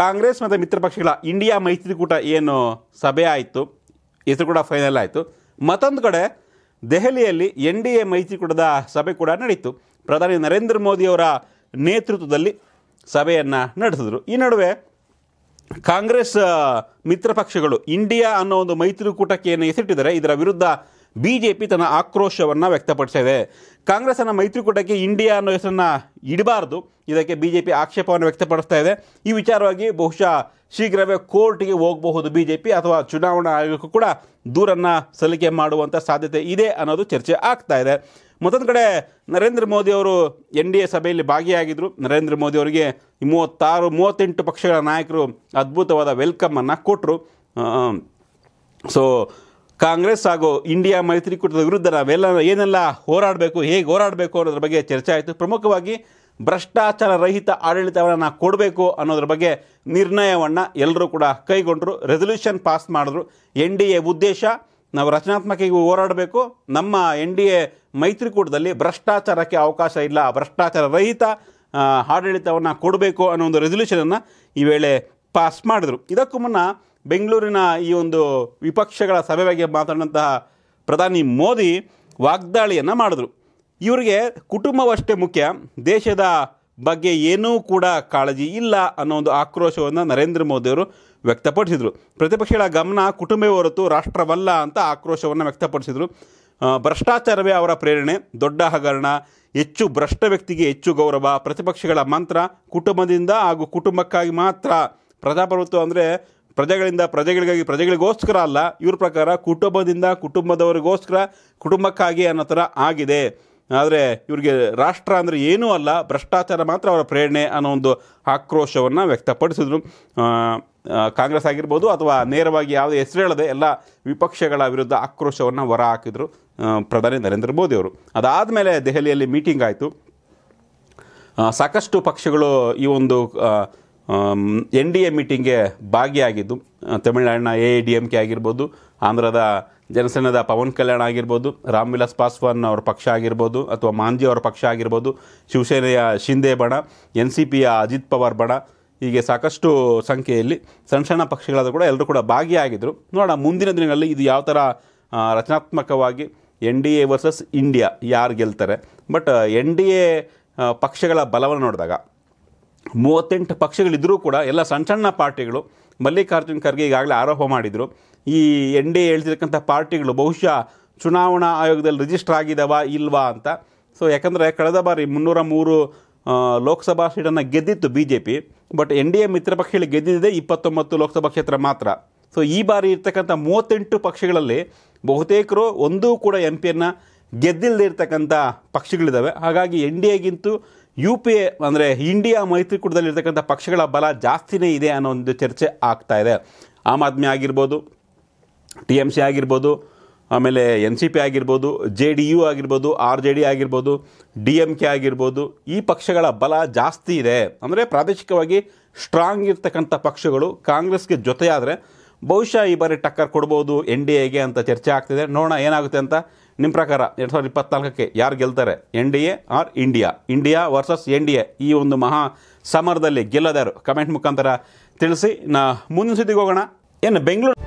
ಕಾಂಗ್ರೆಸ್ ಮತ್ತು ಮಿತ್ರ ಪಕ್ಷಗಳ ಇಂಡಿಯಾ ಮೈತ್ರಿಕೂಟ ಏನು ಸಭೆ ಆಯಿತು ಹೆಸರು ಕೂಡ ಫೈನಲ್ ಆಯಿತು ಮತ್ತೊಂದು ಕಡೆ ದೆಹಲಿಯಲ್ಲಿ ಎನ್ ಡಿ ಎ ಮೈತ್ರಿಕೂಟದ ಸಭೆ ಕೂಡ ನಡೀತು ಪ್ರಧಾನಿ ನರೇಂದ್ರ ಮೋದಿಯವರ ನೇತೃತ್ವದಲ್ಲಿ ಸಭೆಯನ್ನು ನಡೆಸಿದ್ರು ಈ ನಡುವೆ ಕಾಂಗ್ರೆಸ್ ಮಿತ್ರ ಪಕ್ಷಗಳು ಇಂಡಿಯಾ ಅನ್ನೋ ಒಂದು ಮೈತ್ರಿಕೂಟಕ್ಕೆ ಏನು ಹೆಸರಿಟ್ಟಿದ್ದಾರೆ ಇದರ ವಿರುದ್ಧ ಬಿಜೆಪಿ ತನ್ನ ಆಕ್ರೋಶವನ್ನು ವ್ಯಕ್ತಪಡಿಸಿದೆ ಕಾಂಗ್ರೆಸ್ನ ಮೈತ್ರಿಕೂಟಕ್ಕೆ ಇಂಡಿಯಾ ಅನ್ನೋ ಹೆಸರನ್ನು ಇಡಬಾರ್ದು ಇದಕ್ಕೆ ಬಿ ಜೆ ಪಿ ಆಕ್ಷೇಪವನ್ನು ವ್ಯಕ್ತಪಡಿಸ್ತಾ ಇದೆ ಈ ವಿಚಾರವಾಗಿ ಬಹುಶಃ ಶೀಘ್ರವೇ ಕೋರ್ಟ್ಗೆ ಹೋಗಬಹುದು ಬಿ ಜೆ ಪಿ ಅಥವಾ ಚುನಾವಣಾ ಆಯೋಗಕ್ಕೂ ಕೂಡ ದೂರನ್ನು ಸಲ್ಲಿಕೆ ಮಾಡುವಂಥ ಸಾಧ್ಯತೆ ಇದೆ ಅನ್ನೋದು ಚರ್ಚೆ ಆಗ್ತಾ ಇದೆ ಮತ್ತೊಂದು ಕಡೆ ನರೇಂದ್ರ ಮೋದಿಯವರು ಎನ್ ಡಿ ಎ ಸಭೆಯಲ್ಲಿ ಭಾಗಿಯಾಗಿದ್ದರು ನರೇಂದ್ರ ಮೋದಿ ಅವರಿಗೆ ಮೂವತ್ತಾರು ಮೂವತ್ತೆಂಟು ಪಕ್ಷಗಳ ನಾಯಕರು ಅದ್ಭುತವಾದ ವೆಲ್ಕಮನ್ನು ಕೊಟ್ಟರು ಸೊ ಕಾಂಗ್ರೆಸ್ ಹಾಗೂ ಇಂಡಿಯಾ ಮೈತ್ರಿಕೂಟದ ವಿರುದ್ಧ ನಾವೆಲ್ಲ ಏನೆಲ್ಲ ಹೋರಾಡಬೇಕು ಹೇಗೆ ಹೋರಾಡಬೇಕು ಅನ್ನೋದ್ರ ಬಗ್ಗೆ ಚರ್ಚೆ ಆಯಿತು ಪ್ರಮುಖವಾಗಿ ಭ್ರಷ್ಟಾಚಾರ ರಹಿತ ಆಡಳಿತವನ್ನು ನಾವು ಕೊಡಬೇಕು ಅನ್ನೋದ್ರ ಬಗ್ಗೆ ನಿರ್ಣಯವನ್ನು ಎಲ್ಲರೂ ಕೂಡ ಕೈಗೊಂಡರು ರೆಸಲ್ಯೂಷನ್ ಪಾಸ್ ಮಾಡಿದ್ರು ಎನ್ ಡಿ ಎ ಉದ್ದೇಶ ನಾವು ರಚನಾತ್ಮಕವಾಗಿ ಹೋರಾಡಬೇಕು ನಮ್ಮ ಎನ್ ಡಿ ಎ ಮೈತ್ರಿಕೂಟದಲ್ಲಿ ಭ್ರಷ್ಟಾಚಾರಕ್ಕೆ ಅವಕಾಶ ಇಲ್ಲ ಭ್ರಷ್ಟಾಚಾರ ರಹಿತ ಆಡಳಿತವನ್ನು ಕೊಡಬೇಕು ಅನ್ನೋ ಒಂದು ರೆಸೊಲ್ಯೂಷನನ್ನು ಈ ವೇಳೆ ಪಾಸ್ ಮಾಡಿದರು ಇದಕ್ಕೂ ಮುನ್ನ ಬೆಂಗಳೂರಿನ ಈ ಒಂದು ವಿಪಕ್ಷಗಳ ಸಭೆ ಬಗ್ಗೆ ಮಾತಾಡಿದಂತಹ ಪ್ರಧಾನಿ ಮೋದಿ ವಾಗ್ದಾಳಿಯನ್ನು ಮಾಡಿದ್ರು ಇವರಿಗೆ ಕುಟುಂಬವಷ್ಟೇ ಮುಖ್ಯ ದೇಶದ ಬಗ್ಗೆ ಏನೂ ಕೂಡ ಕಾಳಜಿ ಇಲ್ಲ ಅನ್ನೋ ಒಂದು ಆಕ್ರೋಶವನ್ನು ನರೇಂದ್ರ ಮೋದಿಯವರು ವ್ಯಕ್ತಪಡಿಸಿದರು ಪ್ರತಿಪಕ್ಷಗಳ ಗಮನ ಕುಟುಂಬವೇ ಹೊರತು ರಾಷ್ಟ್ರವಲ್ಲ ಅಂತ ಆಕ್ರೋಶವನ್ನು ವ್ಯಕ್ತಪಡಿಸಿದರು ಭ್ರಷ್ಟಾಚಾರವೇ ಅವರ ಪ್ರೇರಣೆ ದೊಡ್ಡ ಹಗರಣ ಹೆಚ್ಚು ಭ್ರಷ್ಟ ವ್ಯಕ್ತಿಗೆ ಹೆಚ್ಚು ಗೌರವ ಪ್ರತಿಪಕ್ಷಗಳ ಮಂತ್ರ ಕುಟುಂಬದಿಂದ ಹಾಗೂ ಕುಟುಂಬಕ್ಕಾಗಿ ಮಾತ್ರ ಪ್ರಜಾಪ್ರಭುತ್ವ ಅಂದರೆ ಪ್ರಜೆಗಳಿಂದ ಪ್ರಜೆಗಳಿಗಾಗಿ ಪ್ರಜೆಗಳಿಗೋಸ್ಕರ ಅಲ್ಲ ಇವ್ರ ಪ್ರಕಾರ ಕುಟುಂಬದಿಂದ ಕುಟುಂಬದವರಿಗೋಸ್ಕರ ಕುಟುಂಬಕ್ಕಾಗಿ ಅನ್ನೋ ಥರ ಆಗಿದೆ ಆದರೆ ಇವರಿಗೆ ರಾಷ್ಟ್ರ ಅಂದರೆ ಏನೂ ಅಲ್ಲ ಭ್ರಷ್ಟಾಚಾರ ಮಾತ್ರ ಅವರ ಪ್ರೇರಣೆ ಅನ್ನೋ ಒಂದು ಆಕ್ರೋಶವನ್ನು ವ್ಯಕ್ತಪಡಿಸಿದ್ರು ಕಾಂಗ್ರೆಸ್ ಆಗಿರ್ಬೋದು ಅಥವಾ ನೇರವಾಗಿ ಯಾವುದೇ ಹೆಸರು ಹೇಳದೆ ಎಲ್ಲ ವಿಪಕ್ಷಗಳ ವಿರುದ್ಧ ಆಕ್ರೋಶವನ್ನು ಹೊರ ಹಾಕಿದರು ಪ್ರಧಾನಿ ನರೇಂದ್ರ ಮೋದಿ ಅವರು ಅದಾದ ಮೇಲೆ ದೆಹಲಿಯಲ್ಲಿ ಮೀಟಿಂಗ್ ಆಯಿತು ಸಾಕಷ್ಟು ಪಕ್ಷಗಳು ಈ ಒಂದು ಎನ್ ಡಿ ಎ ಮೀಟಿಂಗ್ಗೆ ಭಾಗಿಯಾಗಿದ್ದು ತಮಿಳ್ನಾಡಿನ ಎ ಡಿ ಎಂ ಕೆ ಆಗಿರ್ಬೋದು ಆಂಧ್ರದ ಜನಸೇನದ ಪವನ್ ಕಲ್ಯಾಣ್ ಆಗಿರ್ಬೋದು ವಿಲಾಸ್ ಪಾಸ್ವಾನ್ ಅವರ ಪಕ್ಷ ಆಗಿರ್ಬೋದು ಅಥವಾ ಮಾಂಜಿ ಅವರ ಪಕ್ಷ ಆಗಿರ್ಬೋದು ಶಿವಸೇನೆಯ ಶಿಂದೆ ಬಣ ಎನ್ ಸಿ ಪಿಯ ಅಜಿತ್ ಪವಾರ್ ಬಣ ಹೀಗೆ ಸಾಕಷ್ಟು ಸಂಖ್ಯೆಯಲ್ಲಿ ಸಣ್ಣ ಸಣ್ಣ ಪಕ್ಷಗಳಾದ ಕೂಡ ಎಲ್ಲರೂ ಕೂಡ ಭಾಗಿಯಾಗಿದ್ದರು ನೋಡೋಣ ಮುಂದಿನ ದಿನಗಳಲ್ಲಿ ಇದು ಯಾವ ಥರ ರಚನಾತ್ಮಕವಾಗಿ N D A versus India ಯಾರು ಗೆಲ್ತಾರೆ ಬಟ್ ಎನ್ ಡಿ ಎ ಪಕ್ಷಗಳ ಬಲವನ್ನು ನೋಡಿದಾಗ ಮೂವತ್ತೆಂಟು ಪಕ್ಷಗಳಿದ್ದರೂ ಕೂಡ ಎಲ್ಲ ಸಣ್ಣ ಸಣ್ಣ ಪಾರ್ಟಿಗಳು ಮಲ್ಲಿಕಾರ್ಜುನ್ ಖರ್ಗೆ ಈಗಾಗಲೇ ಆರೋಪ ಮಾಡಿದರು ಈ ಎನ್ ಡಿ ಎ ಪಾರ್ಟಿಗಳು ಬಹುಶಃ ಚುನಾವಣಾ ಆಯೋಗದಲ್ಲಿ ರಿಜಿಸ್ಟರ್ ಆಗಿದವಾ ಇಲ್ವಾ ಅಂತ ಸೊ ಯಾಕಂದರೆ ಕಳೆದ ಬಾರಿ ಮುನ್ನೂರ ಮೂರು ಲೋಕಸಭಾ ಸೀಟನ್ನು ಗೆದ್ದಿತ್ತು B J P but N D A ಮಿತ್ರ ಪಕ್ಷಗಳು ಗೆದ್ದಿದ್ದಿದೆ ಇಪ್ಪತ್ತೊಂಬತ್ತು ಲೋಕಸಭಾ ಕ್ಷೇತ್ರ ಮಾತ್ರ ಸೊ ಈ ಬಾರಿ ಇರ್ತಕ್ಕಂಥ ಮೂವತ್ತೆಂಟು ಪಕ್ಷಗಳಲ್ಲಿ ಬಹುತೇಕರು ಒಂದೂ ಕೂಡ ಎಂ ಪಿಯನ್ನು ಗೆದ್ದಿಲ್ಲದೆ ಇರ್ತಕ್ಕಂಥ ಪಕ್ಷಗಳಿದ್ದಾವೆ ಹಾಗಾಗಿ ಎನ್ ಡಿ ಎಗಿಂತೂ ಯು ಪಿ ಎ ಅಂದರೆ ಇಂಡಿಯಾ ಮೈತ್ರಿಕೂಟದಲ್ಲಿರ್ತಕ್ಕಂಥ ಪಕ್ಷಗಳ ಬಲ ಜಾಸ್ತಿನೇ ಇದೆ ಅನ್ನೋ ಒಂದು ಚರ್ಚೆ ಆಗ್ತಾ ಇದೆ ಆಮ್ ಆದ್ಮಿ ಆಗಿರ್ಬೋದು ಟಿ ಎಮ್ ಸಿ ಆಗಿರ್ಬೋದು ಆಮೇಲೆ ಎನ್ ಸಿ ಪಿ ಆಗಿರ್ಬೋದು ಜೆ ಡಿ ಯು ಆಗಿರ್ಬೋದು ಆರ್ ಜೆ ಡಿ ಆಗಿರ್ಬೋದು ಡಿ ಎಮ್ ಕೆ ಆಗಿರ್ಬೋದು ಈ ಪಕ್ಷಗಳ ಬಲ ಜಾಸ್ತಿ ಇದೆ ಅಂದರೆ ಪ್ರಾದೇಶಿಕವಾಗಿ ಸ್ಟ್ರಾಂಗ್ ಇರ್ತಕ್ಕಂಥ ಪಕ್ಷಗಳು ಕಾಂಗ್ರೆಸ್ಗೆ ಜೊತೆಯಾದರೆ ಬಹುಶಃ ಈ ಬಾರಿ ಟಕ್ಕರ್ ಕೊಡ್ಬೋದು ಎನ್ ಡಿ ಎಗೆ ಅಂತ ಚರ್ಚೆ ಆಗ್ತಿದೆ ನೋಡೋಣ ಏನಾಗುತ್ತೆ ಅಂತ ನಿಮ್ಮ ಪ್ರಕಾರ ಎರಡು ಸಾವಿರದ ಇಪ್ಪತ್ನಾಲ್ಕಕ್ಕೆ ಯಾರು ಗೆಲ್ತಾರೆ N D A or India India versus N D A ಈ ಒಂದು ಮಹಾ ಸಮರದಲ್ಲಿ ಗೆಲ್ಲದಾರು ಕಮೆಂಟ್ ಮುಖಾಂತರ ತಿಳಿಸಿ ನಾ ಮುಂದಿನ ಸುದ್ದಿಗೆ ಹೋಗೋಣ ಏನು ಬೆಂಗಳೂರು